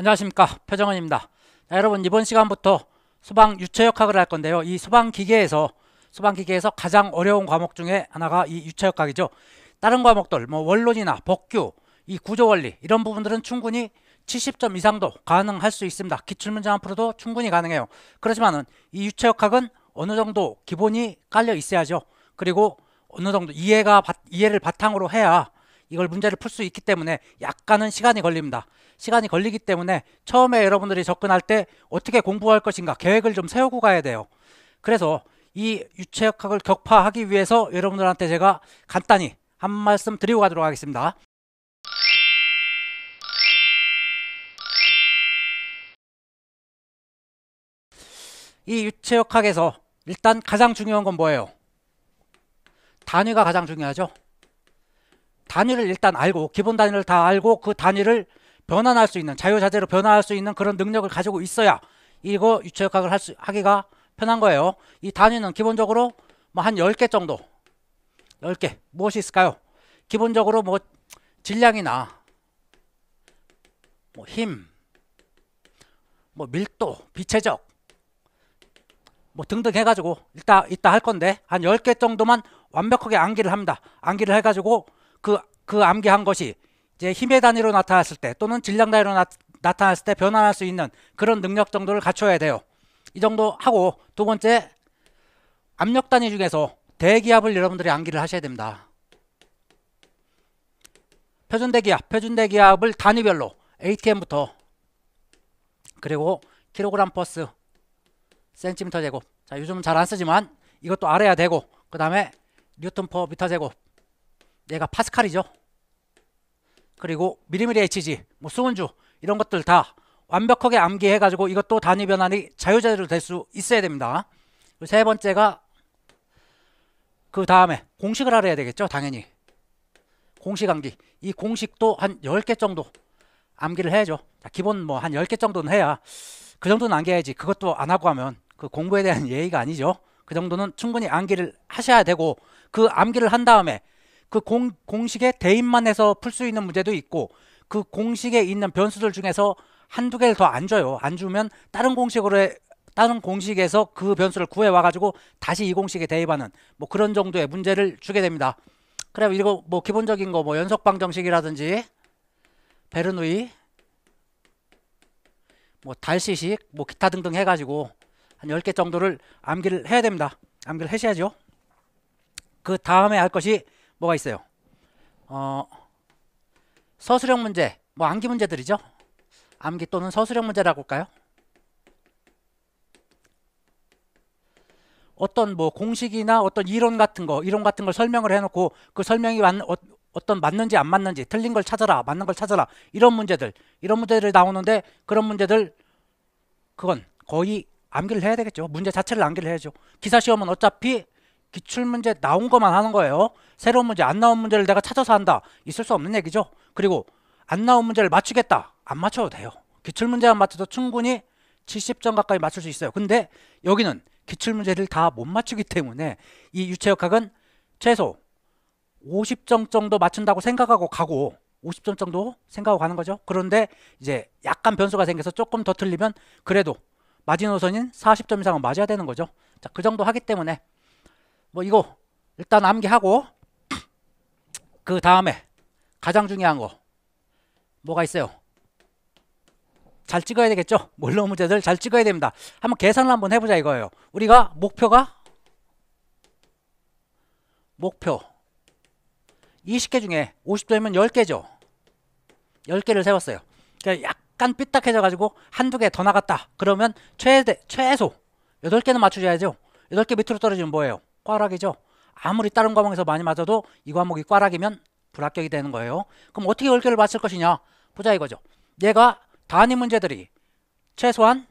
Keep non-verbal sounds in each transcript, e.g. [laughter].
안녕하십니까 표정원입니다 자, 여러분 이번 시간부터 소방 유체역학을 할 건데요 이 소방기계에서 소방기계에서 가장 어려운 과목 중에 하나가 이 유체역학이죠 다른 과목들 뭐 원론이나 법규 이 구조원리 이런 부분들은 충분히 70점 이상도 가능할 수 있습니다 기출문제 앞으로도 충분히 가능해요 그렇지만은 이 유체역학은 어느 정도 기본이 깔려 있어야죠 그리고 어느 정도 이해가 이해를 바탕으로 해야 이걸 문제를 풀 수 있기 때문에 약간은 시간이 걸립니다. 시간이 걸리기 때문에 처음에 여러분들이 접근할 때 어떻게 공부할 것인가 계획을 좀 세우고 가야 돼요. 그래서 이 유체역학을 격파하기 위해서 여러분들한테 제가 간단히 한 말씀 드리고 가도록 하겠습니다. 이 유체역학에서 일단 가장 중요한 건 뭐예요? 단위가 가장 중요하죠. 단위를 일단 알고 기본 단위를 다 알고 그 단위를 변환할 수 있는 자유자재로 변환할 수 있는 그런 능력을 가지고 있어야 이거 유체역학을 할 수, 하기가 편한 거예요. 이 단위는 기본적으로 뭐 한 10개 정도 10개 무엇이 있을까요? 기본적으로 뭐 질량이나 뭐 힘, 뭐 밀도, 비체적 뭐 등등 해가지고 이따 이따 할 건데 한 10개 정도만 완벽하게 암기를 합니다. 암기를 해가지고 그, 그 암기한 것이 이제 힘의 단위로 나타났을 때 또는 질량 단위로 나, 나타났을 때 변환할 수 있는 그런 능력 정도를 갖춰야 돼요. 이 정도 하고 두 번째 압력 단위 중에서 대기압을 여러분들이 암기를 하셔야 됩니다. 표준 대기압, 표준 대기압을 단위별로 ATM부터 그리고 킬로그램 퍼스 센티미터 제곱 자 요즘은 잘 안 쓰지만 이것도 알아야 되고 그 다음에 뉴턴 퍼 미터 제곱 얘가 파스칼이죠. 그리고 미리미리 HG, 뭐 수은주 이런 것들 다 완벽하게 암기해가지고 이것도 단위 변환이 자유자재로 될 수 있어야 됩니다. 세 번째가 그 다음에 공식을 알아야 되겠죠. 당연히. 공식 암기. 이 공식도 한 10개 정도 암기를 해야죠. 기본 뭐 한 10개 정도는 해야 그 정도는 암기해야지. 그것도 안 하고 하면 그 공부에 대한 예의가 아니죠. 그 정도는 충분히 암기를 하셔야 되고 그 암기를 한 다음에 그 공, 공식의 대입만 해서 풀 수 있는 문제도 있고 그 공식에 있는 변수들 중에서 한두 개를 더 안 줘요. 안 주면 다른 공식으로 해, 다른 공식에서 그 변수를 구해 와 가지고 다시 이 공식에 대입하는 뭐 그런 정도의 문제를 주게 됩니다. 그래 이거 뭐 기본적인 거 뭐 연속 방정식이라든지 베르누이 뭐 달시식 뭐 기타 등등 해 가지고 한 10개 정도를 암기를 해야 됩니다. 암기를 하셔야죠. 그 다음에 할 것이 뭐가 있어요? 어, 서술형 문제, 뭐 암기 문제들이죠. 암기 또는 서술형 문제라고 할까요? 어떤 뭐 공식이나 어떤 이론 같은 거, 이론 같은 걸 설명을 해놓고 그 설명이 맞, 어, 어떤 맞는지 안 맞는지 틀린 걸 찾아라, 맞는 걸 찾아라 이런 문제들, 이런 문제들 나오는데 그런 문제들 그건 거의 암기를 해야 되겠죠. 문제 자체를 암기를 해야죠. 기사 시험은 어차피 기출문제 나온 것만 하는 거예요. 새로운 문제 안 나온 문제를 내가 찾아서 한다. 있을 수 없는 얘기죠. 그리고 안 나온 문제를 맞추겠다. 안 맞춰도 돼요. 기출문제만 맞춰도 충분히 70점 가까이 맞출 수 있어요. 근데 여기는 기출문제를 다 못 맞추기 때문에 이 유체역학은 최소 50점 정도 맞춘다고 생각하고 가고 50점 정도 생각하고 가는 거죠. 그런데 이제 약간 변수가 생겨서 조금 더 틀리면 그래도 마지노선인 40점 이상은 맞아야 되는 거죠. 자, 그 정도 하기 때문에 뭐 이거 일단 암기하고 그 다음에 가장 중요한 거 뭐가 있어요? 잘 찍어야 되겠죠? 몰론 문제들 잘 찍어야 됩니다. 한번 계산을 한번 해보자 이거예요. 우리가 목표가 목표 20개 중에 50점이면 10개죠. 10개를 세웠어요. 그러니까 약간 삐딱해져가지고 한두 개 더 나갔다. 그러면 최대, 최소 8개는 맞추셔야죠. 8개 밑으로 떨어지면 뭐예요? 꽈락이죠. 아무리 다른 과목에서 많이 맞아도 이 과목이 꽈락이면 불합격이 되는 거예요. 그럼 어떻게 올결을 맞출 것이냐? 보자 이거죠. 얘가 단위 문제들이 최소한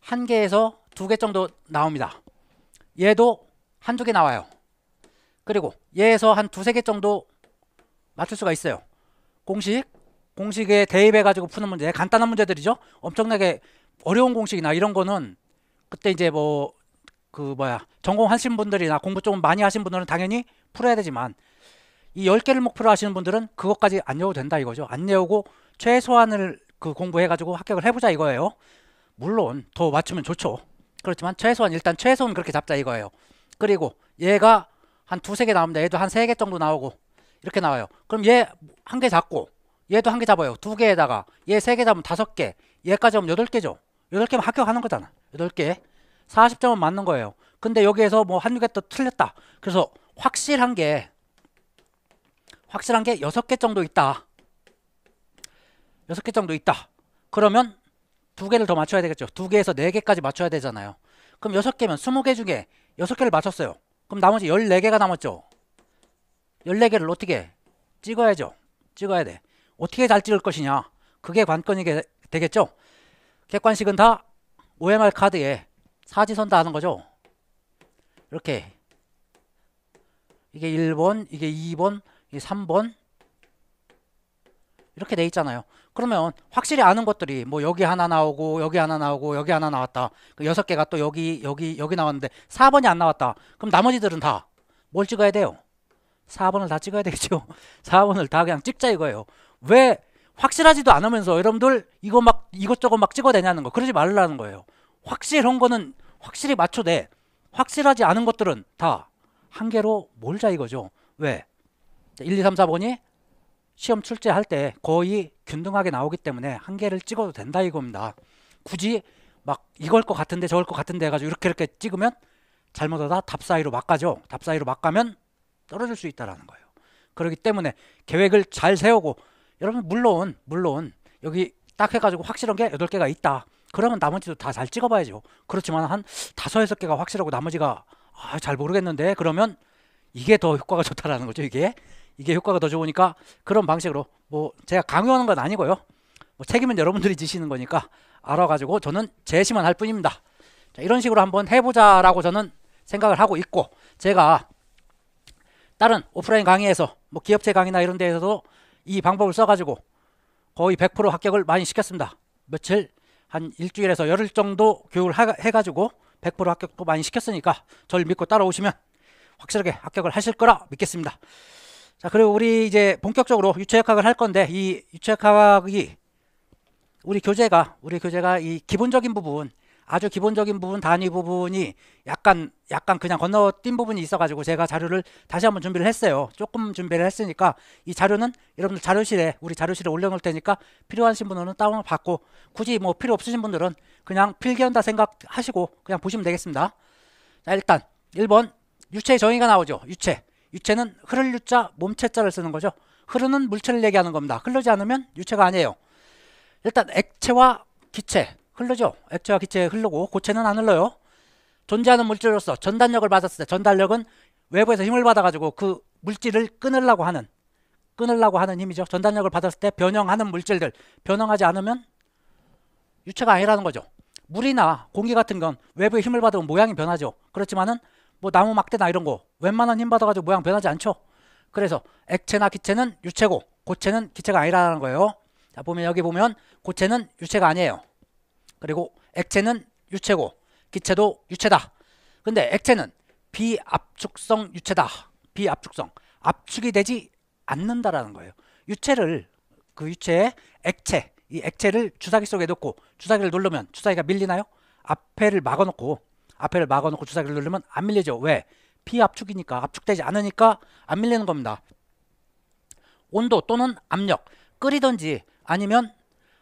한 개에서 두 개 정도 나옵니다. 얘도 한 두 개 나와요. 그리고 얘에서 한 두 세 개 정도 맞출 수가 있어요. 공식, 공식에 대입해 가지고 푸는 문제, 간단한 문제들이죠. 엄청나게 어려운 공식이나 이런 거는 그때 이제 뭐그 뭐야 전공하신 분들이나 공부 좀 많이 하신 분들은 당연히 풀어야 되지만 이 10개를 목표로 하시는 분들은 그것까지 안 외워도 된다 이거죠. 안 외우고 최소한을 그 공부해가지고 합격을 해보자 이거예요. 물론 더 맞추면 좋죠. 그렇지만 최소한 일단 최소한 그렇게 잡자 이거예요. 그리고 얘가 한 두세 개 나옵니다. 얘도 한 세 개 정도 나오고 이렇게 나와요. 그럼 얘 한 개 잡고 얘도 한 개 잡아요. 두 개에다가 얘 세 개 잡으면 다섯 개 얘까지 하면 여덟 개죠. 여덟 개면 합격하는 거잖아. 여덟 개 40점은 맞는 거예요. 근데 여기에서 뭐 한두 개또 틀렸다. 그래서 확실한 게 확실한 게 6개 정도 있다. 6개 정도 있다. 그러면 두 개를 더 맞춰야 되겠죠. 두 개에서 네 개까지 맞춰야 되잖아요. 그럼 6개면 20개 중에 6개를 맞췄어요. 그럼 나머지 14개가 남았죠. 14개를 어떻게 찍어야죠. 찍어야 돼. 어떻게 잘 찍을 것이냐. 그게 관건이 되겠죠. 객관식은 다 OMR 카드에 사지선 다 하는 거죠. 이렇게 이게 1번, 이게 2번, 이게 3번 이렇게 돼 있잖아요. 그러면 확실히 아는 것들이 뭐 여기 하나 나오고 여기 하나 나오고 여기 하나 나왔다. 그여 개가 또 여기 여기 여기 나왔는데 4번이 안 나왔다. 그럼 나머지들은 다 뭘 찍어야 돼요? 4번을 다 찍어야 되겠죠. 4번을 [laughs] 다 그냥 찍자 이거예요. 왜 확실하지도 않으면서 여러분들 이거 막 이것저것 막 찍어대냐는 거. 그러지 말라는 거예요. 확실한 거는 확실히 맞춰내. 확실하지 않은 것들은 다 한계로 몰자 이거죠. 왜? 1, 2, 3, 4번이 시험 출제할 때 거의 균등하게 나오기 때문에 한계를 찍어도 된다 이겁니다. 굳이 막 이걸 것 같은데 저걸 것 같은데 해가지고 이렇게 이렇게 찍으면 잘못하다 답 사이로 막 가죠. 답 사이로 막 가면 떨어질 수 있다라는 거예요. 그렇기 때문에 계획을 잘 세우고 여러분 물론 물론 여기 딱 해가지고 확실한 게 8개가 있다. 그러면 나머지도 다 잘 찍어봐야죠. 그렇지만 한 다섯 여섯 개가 확실하고 나머지가 아, 잘 모르겠는데 그러면 이게 더 효과가 좋다라는 거죠. 이게 이게 효과가 더 좋으니까 그런 방식으로 뭐 제가 강요하는 건 아니고요. 뭐 책임은 여러분들이 지시는 거니까 알아가지고 저는 제시만 할 뿐입니다. 자, 이런 식으로 한번 해보자라고 저는 생각을 하고 있고 제가 다른 오프라인 강의에서 뭐 기업체 강의나 이런 데에서도 이 방법을 써가지고 거의 100% 합격을 많이 시켰습니다. 며칠 한 일주일에서 열흘 정도 교육을 해가지고 100% 합격도 많이 시켰으니까 저를 믿고 따라오시면 확실하게 합격을 하실 거라 믿겠습니다. 자, 그리고 우리 이제 본격적으로 유체역학을 할 건데 이 유체역학이 우리 교재가 우리 교재가 이 기본적인 부분 아주 기본적인 부분 단위 부분이 약간 약간 그냥 건너뛴 부분이 있어가지고 제가 자료를 다시 한번 준비를 했어요. 조금 준비를 했으니까 이 자료는 여러분들 자료실에 우리 자료실에 올려놓을 테니까 필요하신 분은 들 다운을 받고 굳이 뭐 필요 없으신 분들은 그냥 필기한다 생각하시고 그냥 보시면 되겠습니다. 자 일단 1번 유체의 정의가 나오죠. 유체 유체는 흐를 유자 몸체자를 쓰는 거죠. 흐르는 물체를 얘기하는 겁니다. 흐르지 않으면 유체가 아니에요. 일단 액체와 기체 흐르죠. 액체와 기체에 흐르고 고체는 안 흘러요. 존재하는 물질로서 전달력을 받았을 때전달력은 외부에서 힘을 받아가지고 그 물질을 끊으려고 하는 끊으려고 하는 힘이죠. 전달력을 받았을 때 변형하는 물질들 변형하지 않으면 유체가 아니라는 거죠. 물이나 공기 같은 건 외부의 힘을 받으면 모양이 변하죠. 그렇지만은 뭐 나무 막대나 이런 거 웬만한 힘 받아가지고 모양 변하지 않죠. 그래서 액체나 기체는 유체고 고체는 기체가 아니라는 거예요. 자 보면 여기 보면 고체는 유체가 아니에요. 그리고 액체는 유체고 기체도 유체다. 근데 액체는 비압축성 유체다. 비압축성. 압축이 되지 않는다라는 거예요. 유체를 그유체의 액체, 이 액체를 주사기 속에 넣고 주사기를 누르면 주사기가 밀리나요? 앞에를 막아놓고 앞에를 막아놓고 주사기를 누르면 안 밀리죠. 왜? 비압축이니까 압축되지 않으니까 안 밀리는 겁니다. 온도 또는 압력 끓이든지 아니면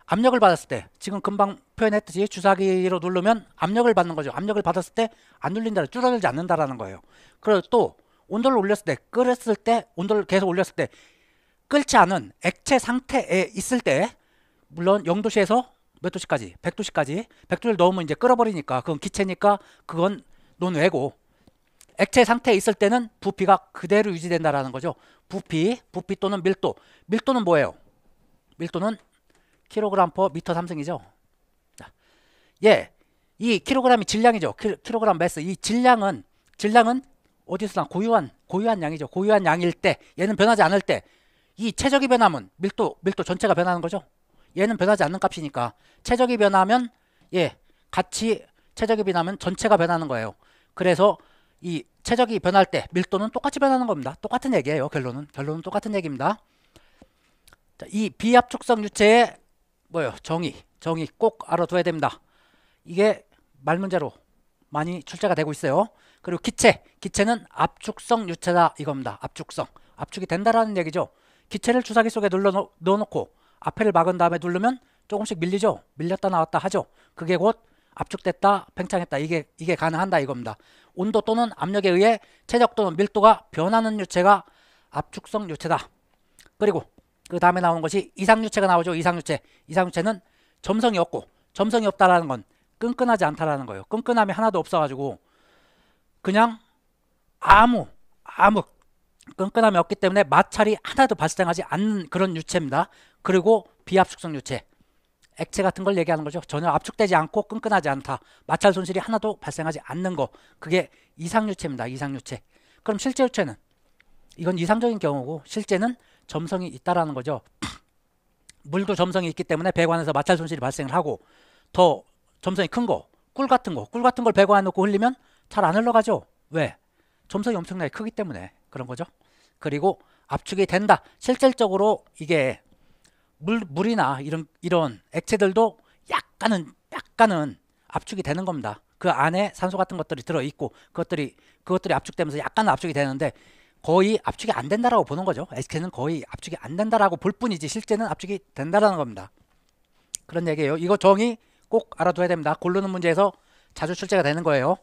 압력을 받았을 때 지금 금방 표현했듯이 주사기로 누르면 압력을 받는 거죠. 압력을 받았을 때 안 눌린다, 줄어들지 않는다라는 거예요. 그리고 또 온도를 올렸을 때, 끓였을 때, 온도를 계속 올렸을 때 끓지 않은 액체 상태에 있을 때 물론 영도씨에서몇 도씨까지? 100도씨까지 100도를 넣으면 이제 끓어버리니까 그건 기체니까 그건 논외고 액체 상태에 있을 때는 부피가 그대로 유지된다라는 거죠. 부피, 부피 또는 밀도. 밀도는 뭐예요? 밀도는 킬로그램 퍼 미터 삼승이죠. 예, 이 킬로그램이 질량이죠. 킬로그램 매스. 이 질량은 질량은 어디서나 고유한 고유한 양이죠. 고유한 양일 때 얘는 변하지 않을 때이 최적이 변함은 밀도 밀도 전체가 변하는 거죠. 얘는 변하지 않는 값이니까 최적이 변하면 예, 같이 최적이 변하면 전체가 변하는 거예요. 그래서 이 최적이 변할 때 밀도는 똑같이 변하는 겁니다. 똑같은 얘기예요. 결론은 결론은 똑같은 얘기입니다. 자, 이 비압축성 유체의 뭐요 정의 정의 꼭 알아둬야 됩니다. 이게 말문제로 많이 출제가 되고 있어요. 그리고 기체, 기체는 압축성 유체다 이겁니다. 압축성, 압축이 된다라는 얘기죠. 기체를 주사기 속에 눌러 넣어놓고 앞에를 막은 다음에 누르면 조금씩 밀리죠. 밀렸다 나왔다 하죠. 그게 곧 압축됐다, 팽창했다. 이게 이게 가능한다 이겁니다. 온도 또는 압력에 의해 체적 또는 밀도가 변하는 유체가 압축성 유체다. 그리고 그 다음에 나오는 것이 이상유체가 나오죠. 이상유체. 이상유체는 점성이 없고 점성이 없다라는 건 끈끈하지 않다라는 거예요. 끈끈함이 하나도 없어가지고 그냥 아무 아무 끈끈함이 없기 때문에 마찰이 하나도 발생하지 않는 그런 유체입니다. 그리고 비압축성 유체 액체 같은 걸 얘기하는 거죠. 전혀 압축되지 않고 끈끈하지 않다. 마찰 손실이 하나도 발생하지 않는 거. 그게 이상유체입니다. 이상유체. 그럼 실제 유체는 이건 이상적인 경우고 실제는 점성이 있다라는 거죠. [clears throat] 물도 점성이 있기 때문에 배관에서 마찰 손실이 발생을 하고 더 점성이 큰 거, 꿀 같은 거, 꿀 같은 걸 배고 안놓고 흘리면 잘 안 흘러가죠. 왜? 점성이 엄청나게 크기 때문에 그런 거죠. 그리고 압축이 된다. 실질적으로 이게 물, 물이나 이런, 이런 액체들도 약간은, 약간은 압축이 되는 겁니다. 그 안에 산소 같은 것들이 들어있고 그것들이, 그것들이 압축되면서 약간 은 압축이 되는데 거의 압축이 안 된다라고 보는 거죠. SK는 거의 압축이 안 된다라고 볼 뿐이지 실제는 압축이 된다라는 겁니다. 그런 얘기예요. 이거 정의 꼭 알아둬야 됩니다. 고르는 문제에서 자주 출제가 되는 거예요.